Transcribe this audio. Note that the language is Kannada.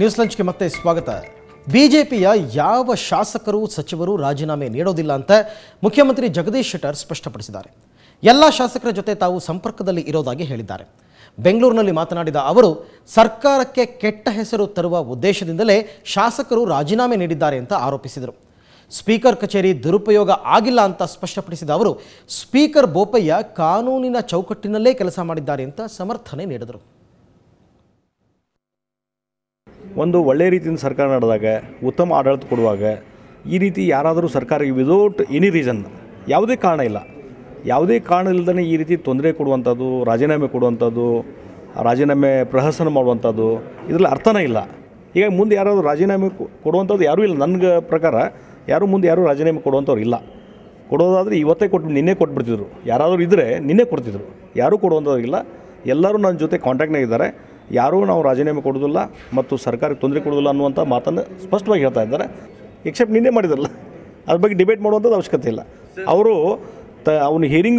ನ್ಯೂಸ್ ಲಂಚ್ಗೆ ಮತ್ತೆ ಸ್ವಾಗತ ಬಿಜೆಪಿಯ ಯಾವ ಶಾಸಕರು ಸಚಿವರು ರಾಜೀನಾಮೆ ನೀಡೋದಿಲ್ಲ ಅಂತ ಮುಖ್ಯಮಂತ್ರಿ ಜಗದೀಶ್ ಶೆಟ್ಟರ್ ಸ್ಪಷ್ಟಪಡಿಸಿದ್ದಾರೆ ಎಲ್ಲ ಶಾಸಕರ ಜೊತೆ ತಾವು ಸಂಪರ್ಕದಲ್ಲಿ ಇರೋದಾಗಿ ಹೇಳಿದ್ದಾರೆ ಬೆಂಗಳೂರಿನಲ್ಲಿ ಮಾತನಾಡಿದ ಅವರು ಸರ್ಕಾರಕ್ಕೆ ಕೆಟ್ಟ ಹೆಸರು ತರುವ ಉದ್ದೇಶದಿಂದಲೇ ಶಾಸಕರು ರಾಜೀನಾಮೆ ನೀಡಿದ್ದಾರೆ ಅಂತ ಆರೋಪಿಸಿದರು ಸ್ಪೀಕರ್ ಕಚೇರಿ ದುರುಪಯೋಗ ಆಗಿಲ್ಲ ಅಂತ ಸ್ಪಷ್ಟಪಡಿಸಿದ ಅವರು ಸ್ಪೀಕರ್ ಬೋಪಯ್ಯ ಕಾನೂನಿನ ಚೌಕಟ್ಟಿನಲ್ಲೇ ಕೆಲಸ ಮಾಡಿದ್ದಾರೆ ಅಂತ ಸಮರ್ಥನೆ ನೀಡಿದರು ಒಂದು ಒಳ್ಳೆಯ ರೀತಿಯಿಂದ ಸರ್ಕಾರ ನಡೆದಾಗ ಉತ್ತಮ ಆಡಳಿತ ಕೊಡುವಾಗ ಈ ರೀತಿ ಯಾರಾದರೂ ಸರ್ಕಾರ ವಿದೌಟ್ ಎನಿ ರೀಸನ್ ಯಾವುದೇ ಕಾರಣ ಇಲ್ಲ ಯಾವುದೇ ಕಾರಣ ಇಲ್ಲದೇ ಈ ರೀತಿ ತೊಂದರೆ ಕೊಡುವಂಥದ್ದು ರಾಜೀನಾಮೆ ಕೊಡುವಂಥದ್ದು ರಾಜೀನಾಮೆ ಪ್ರಹಸನ ಮಾಡುವಂಥದ್ದು ಇದರಲ್ಲಿ ಅರ್ಥನೇ ಇಲ್ಲ ಈಗ ಮುಂದೆ ಯಾರಾದರೂ ರಾಜೀನಾಮೆ ಕೊಡುವಂಥದ್ದು ಯಾರೂ ಇಲ್ಲ ನನಗೆ ಪ್ರಕಾರ ಯಾರೂ ಮುಂದೆ ಯಾರೂ ರಾಜೀನಾಮೆ ಕೊಡುವಂಥವ್ರು ಇಲ್ಲ ಕೊಡೋದಾದರೆ ಇವತ್ತೇ ಕೊಟ್ಟು ನಿನ್ನೆ ಕೊಟ್ಬಿಡ್ತಿದ್ರು ಯಾರಾದರೂ ಇದ್ದರೆ ನಿನ್ನೆ ಕೊಡ್ತಿದ್ರು ಯಾರೂ ಕೊಡುವಂಥವ್ರು ಇಲ್ಲ ಎಲ್ಲರೂ ನನ್ನ ಜೊತೆ ಕಾಂಟ್ಯಾಕ್ಟ್ನಾಗಿದ್ದಾರೆ ಯಾರೂ ನಾವು ರಾಜೀನಾಮೆ ಕೊಡೋದಿಲ್ಲ ಮತ್ತು ಸರ್ಕಾರಕ್ಕೆ ತೊಂದರೆ ಕೊಡೋದಿಲ್ಲ ಅನ್ನುವಂಥ ಮಾತನ್ನು ಸ್ಪಷ್ಟವಾಗಿ ಹೇಳ್ತಾ ಇದ್ದಾರೆ ಎಕ್ಸೆಪ್ಟ್ ನಿನ್ನೆ ಮಾಡಿದ್ರಲ್ಲ ಅದ್ರ ಬಗ್ಗೆ ಡಿಬೇಟ್ ಮಾಡುವಂಥದ್ದು ಅವಶ್ಯಕತೆ ಇಲ್ಲ ಅವರು ತ ಅವನು ಹಿಯರಿಂಗ್